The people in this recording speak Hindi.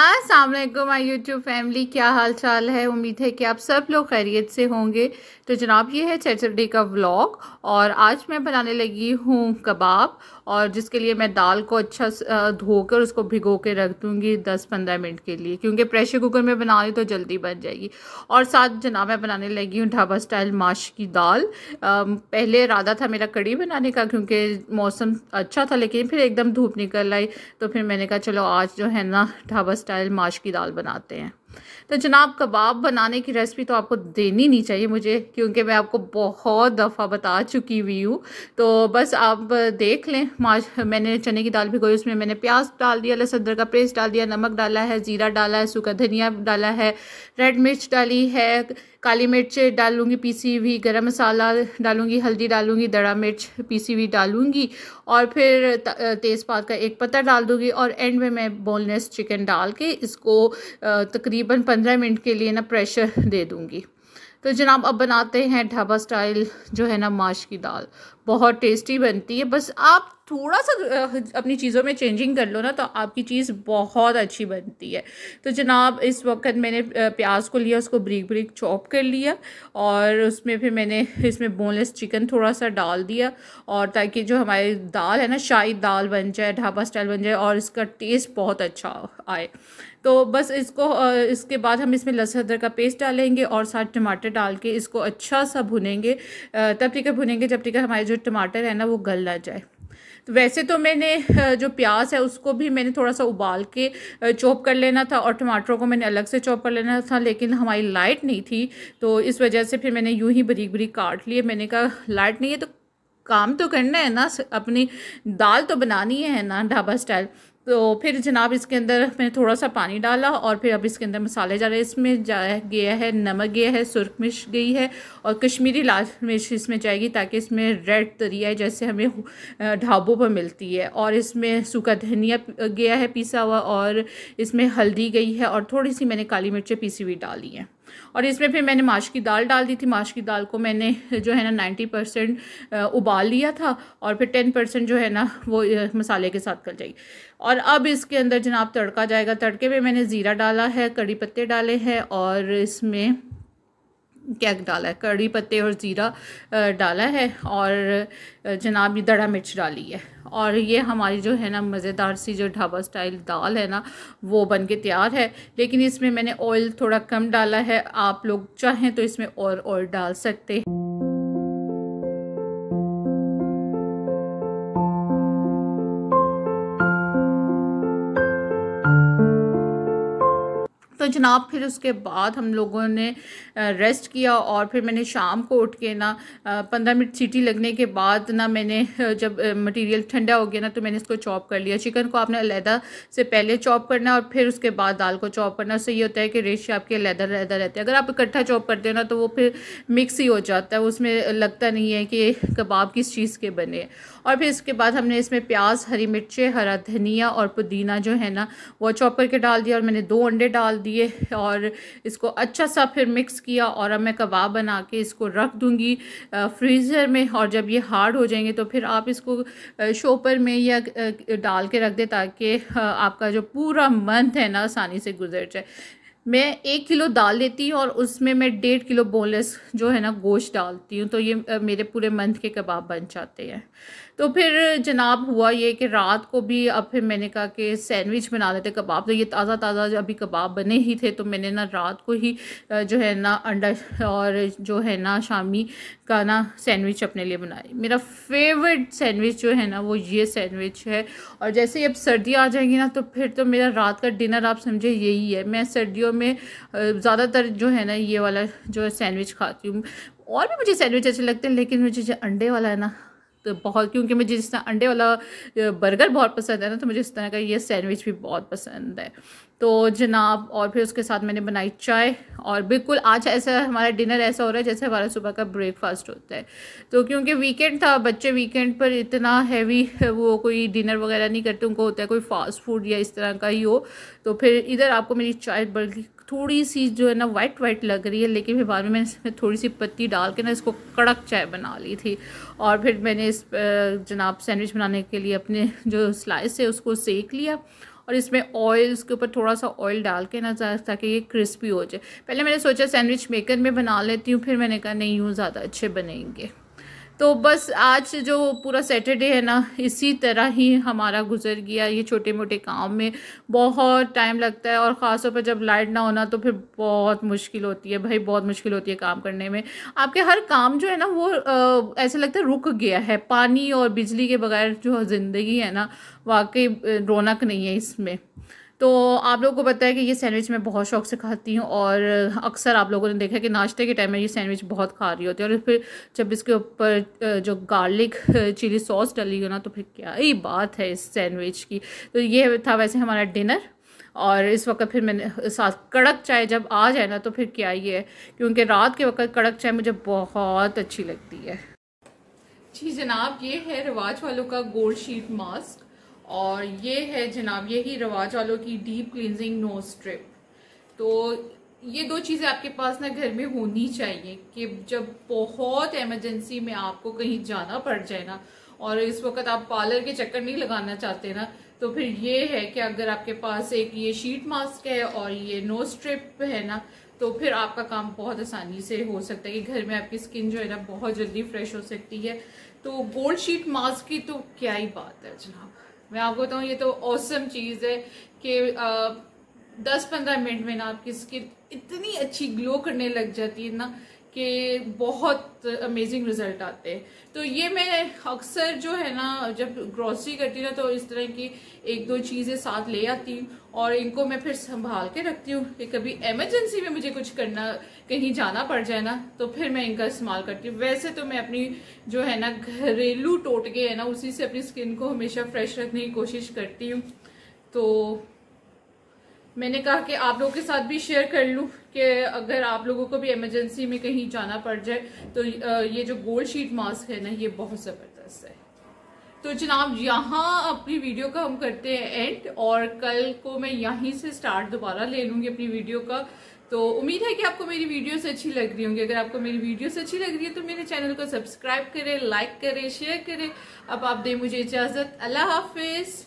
असलम आई यूट्यूब फैमिली क्या हाल चाल है उम्मीद है कि आप सब लोग खैरियत से होंगे तो जनाब ये है सैटरडे का व्लॉग और आज मैं बनाने लगी हूँ कबाब और जिसके लिए मैं दाल को अच्छा धोकर उसको भिगो के रख दूँगी 10-15 मिनट के लिए क्योंकि प्रेशर कुकर में बना ली तो जल्दी बन जाएगी और साथ जनाब मैं बनाने लगी हूँ ढाबा स्टाइल माश की दाल पहले इरादा था मेरा कड़ी बनाने का क्योंकि मौसम अच्छा था लेकिन फिर एकदम धूप निकल आई तो फिर मैंने कहा चलो आज जो है ना ढाबा स्टाइल माश की दाल बनाते हैं तो जनाब कबाब बनाने की रेसिपी तो आपको देनी नहीं चाहिए मुझे क्योंकि मैं आपको बहुत दफ़ा बता चुकी हुई हूँ तो बस आप देख लें माज मैंने चने की दाल भिगोई उसमें मैंने प्याज डाल दिया लहसुन का पेस्ट डाल दिया नमक डाला है ज़ीरा डाला है सूखा धनिया डाला है रेड मिर्च डाली है काली मिर्च डालूंगी पीसी हुई गरम मसाला डालूंगी हल्दी डालूंगी दड़ा मिर्च पीसी हुई डालूंगी और फिर तेज़पात का एक पत्ता डाल दूंगी और एंड में मैं बोनलेस चिकन डाल के इसको तकरीबन तकरीबन पंद्रह मिनट के लिए ना प्रेशर दे दूँगी तो जनाब अब बनाते हैं ढाबा स्टाइल जो है ना माश की दाल बहुत टेस्टी बनती है बस आप थोड़ा सा अपनी चीज़ों में चेंजिंग कर लो ना तो आपकी चीज़ बहुत अच्छी बनती है तो जनाब इस वक्त मैंने प्याज को लिया उसको ब्रिक ब्रिक चॉप कर लिया और उसमें फिर मैंने इसमें बोनलेस चिकन थोड़ा सा डाल दिया और ताकि जो हमारी दाल है ना शाही दाल बन जाए ढाबा स्टाइल बन जाए और इसका टेस्ट बहुत अच्छा आए तो बस इसको इसके बाद हम इसमें लहसुन अदरक का पेस्ट डालेंगे और साथ टमाटर डाल के इसको अच्छा सा भुनेंगे तब तक भुनेंगे जब तक हमारे जो टमाटर है ना वो गल ना जाए तो वैसे तो मैंने जो प्याज है उसको भी मैंने थोड़ा सा उबाल के चॉप कर लेना था और टमाटरों को मैंने अलग से चॉप कर लेना था लेकिन हमारी लाइट नहीं थी तो इस वजह से फिर मैंने यूं ही बरीक बरीक काट लिए मैंने कहा लाइट नहीं है तो काम तो करना है ना अपनी दाल तो बनानी है ना ढाबा स्टाइल तो फिर जनाब इसके अंदर मैंने थोड़ा सा पानी डाला और फिर अब इसके अंदर मसाले जा रहे हैं इसमें जा गया है नमक गया है सुरख मिर्च गई है और कश्मीरी लाल मिर्च इसमें जाएगी ताकि इसमें रेड तरी है जैसे हमें ढाबों पर मिलती है और इसमें सूखा धनिया गया है पीसा हुआ और इसमें हल्दी गई है और थोड़ी सी मैंने काली मिर्चें पीसी हुई डाली हैं और इसमें फिर मैंने माश की दाल डाल दी थी माश की दाल को मैंने जो है ना नाइन्टी परसेंट उबाल लिया था और फिर टेन परसेंट जो है ना वो मसाले के साथ कर जाएगी और अब इसके अंदर जनाब तड़का जाएगा तड़के में मैंने ज़ीरा डाला है कड़ी पत्ते डाले हैं और इसमें क्या डाला है कड़ी पत्ते और ज़ीरा डाला है और जनाब ये दड़ा मिर्च डाली है और ये हमारी जो है ना मज़ेदार सी जो ढाबा स्टाइल दाल है ना वो बन के तैयार है लेकिन इसमें मैंने ऑयल थोड़ा कम डाला है आप लोग चाहें तो इसमें और ऑयल डाल सकते हैं तो जनाब फिर उसके बाद हम लोगों ने रेस्ट किया और फिर मैंने शाम को उठ के ना पंद्रह मिनट सीटी लगने के बाद ना मैंने जब मटेरियल ठंडा हो गया ना तो मैंने इसको चॉप कर लिया चिकन को आपने अलहदा से पहले चॉप करना और फिर उसके बाद दाल को चॉप करना उससे ये होता है कि रेशे आपके अलहदा अलहदा रहते हैं अगर आप इकट्ठा चॉप करते हो ना तो वो फिर मिक्स ही हो जाता है उसमें लगता नहीं है कि कबाब किस चीज़ के बने हैं और फिर इसके बाद हमने इसमें प्याज हरी मिर्चें हरा धनिया और पुदीना जो है ना वो चॉप करके डाल दिया और मैंने दो अंडे डाल दिए और इसको अच्छा सा फिर मिक्स किया और अब मैं कबाब बना के इसको रख दूँगी फ्रीज़र में और जब ये हार्ड हो जाएंगे तो फिर आप इसको शोपर में या डाल के रख दें ताकि आपका जो पूरा मंथ है ना आसानी से गुजर जाए मैं एक किलो दाल लेती हूँ और उसमें मैं डेढ़ किलो बोनलेस जो है ना गोश्त डालती हूँ तो ये मेरे पूरे मंथ के कबाब बन जाते हैं तो फिर जनाब हुआ ये कि रात को भी अब फिर मैंने कहा कि सैंडविच बना लेते कबाब तो ये ताज़ा ताज़ा अभी कबाब बने ही थे तो मैंने ना रात को ही जो है ना अंडा और जो है ना शामी का ना सैंडविच अपने लिए बनाई मेरा फेवरेट सैंडविच जो है ना वो ये सैंडविच है और जैसे ही अब सर्दी आ जाएगी ना तो फिर तो मेरा रात का डिनर आप समझे यही है मैं सर्दियों में ज़्यादातर जो है ना ये वाला जो सैंडविच खाती हूँ और भी मुझे सैंडविच अच्छे लगते हैं लेकिन मुझे जो अंडे वाला है ना तो बहुत क्योंकि मुझे जिस तरह अंडे वाला बर्गर बहुत पसंद है ना तो मुझे इस तरह का ये सैंडविच भी बहुत पसंद है तो जनाब और फिर उसके साथ मैंने बनाई चाय और बिल्कुल आज ऐसा हमारा डिनर ऐसा हो रहा है जैसे हमारा सुबह का ब्रेकफास्ट होता है तो क्योंकि वीकेंड था बच्चे वीकेंड पर इतना हैवी वो कोई डिनर वगैरह नहीं करते उनको होता है कोई फास्ट फूड या इस तरह का ही हो तो फिर इधर आपको मेरी चाय बल्कि थोड़ी सी जो है ना वाइट वाइट लग रही है लेकिन फिर बाद में मैंने इसमें थोड़ी सी पत्ती डाल के ना इसको कड़क चाय बना ली थी और फिर मैंने इस जनाब सैंडविच बनाने के लिए अपने जो स्लाइस है उसको सेक लिया और इसमें ऑयल उसके ऊपर थोड़ा सा ऑयल डाल के ना ताकि ये क्रिस्पी हो जाए पहले मैंने सोचा सैंडविच मेकर में बना लेती हूँ फिर मैंने कहा नहीं यूँ ज़्यादा अच्छे बनेंगे तो बस आज जो पूरा सैटरडे है ना इसी तरह ही हमारा गुजर गया ये छोटे मोटे काम में बहुत टाइम लगता है और ख़ास तौर पर जब लाइट ना होना तो फिर बहुत मुश्किल होती है भाई बहुत मुश्किल होती है काम करने में आपके हर काम जो है ना वो ऐसे लगता है रुक गया है पानी और बिजली के बगैर जो ज़िंदगी है ना वाकई रौनक नहीं है इसमें तो आप लोगों को पता है कि ये सैंडविच मैं बहुत शौक से खाती हूँ और अक्सर आप लोगों ने देखा कि नाश्ते के टाइम में ये सैंडविच बहुत खा रही होती है और फिर जब इसके ऊपर जो गार्लिक चिली सॉस डली हो ना तो फिर क्या ही बात है इस सैंडविच की तो ये था वैसे हमारा डिनर और इस वक्त फिर मैंने साथ कड़क चाय जब आ जाए ना तो फिर क्या ही है क्योंकि रात के वक्त कड़क चाय मुझे बहुत अच्छी लगती है जी जनाब ये है रिवाज वालों का गोल्ड शीट मास्क और ये है जनाब यही रवाज वालों की डीप क्लिनजिंग नो स्ट्रिप तो ये दो चीज़ें आपके पास ना घर में होनी चाहिए कि जब बहुत एमरजेंसी में आपको कहीं जाना पड़ जाए ना और इस वक्त आप पार्लर के चक्कर नहीं लगाना चाहते ना तो फिर ये है कि अगर आपके पास एक ये शीट मास्क है और ये नो स्ट्रिप है ना तो फिर आपका काम बहुत आसानी से हो सकता है कि घर में आपकी स्किन जो है ना बहुत जल्दी फ्रेश हो सकती है तो गोल्ड शीट मास्क की तो क्या ही बात है जनाब मैं आपको बताऊँ ये तो औसम चीज़ है कि दस पंद्रह मिनट में ना आपकी स्किन इतनी अच्छी ग्लो करने लग जाती है ना कि बहुत अमेजिंग रिजल्ट आते हैं तो ये मैं अक्सर जो है ना जब ग्रॉसरी करती हूँ ना तो इस तरह की एक दो चीज़ें साथ ले आती हूँ और इनको मैं फिर संभाल के रखती हूँ कि कभी एमरजेंसी में मुझे कुछ करना कहीं जाना पड़ जाए ना तो फिर मैं इनका इस्तेमाल करती हूँ वैसे तो मैं अपनी जो है ना घरेलू टोटके है ना उसी से अपनी स्किन को हमेशा फ्रेश रखने की कोशिश करती हूँ तो मैंने कहा कि आप लोगों के साथ भी शेयर कर लूँ कि अगर आप लोगों को भी इमरजेंसी में कहीं जाना पड़ जाए तो ये जो गोल्ड शीट मास्क है ना ये बहुत ज़बरदस्त है तो जनाब यहाँ अपनी वीडियो का हम करते हैं एंड और कल को मैं यहीं से स्टार्ट दोबारा ले लूँगी अपनी वीडियो का तो उम्मीद है कि आपको मेरी से अच्छी लग रही होंगी अगर आपको मेरी से अच्छी लग रही है तो मेरे चैनल को सब्सक्राइब करें लाइक करें शेयर करें अब आप दें मुझे इजाज़त अल्लाह हाफिज़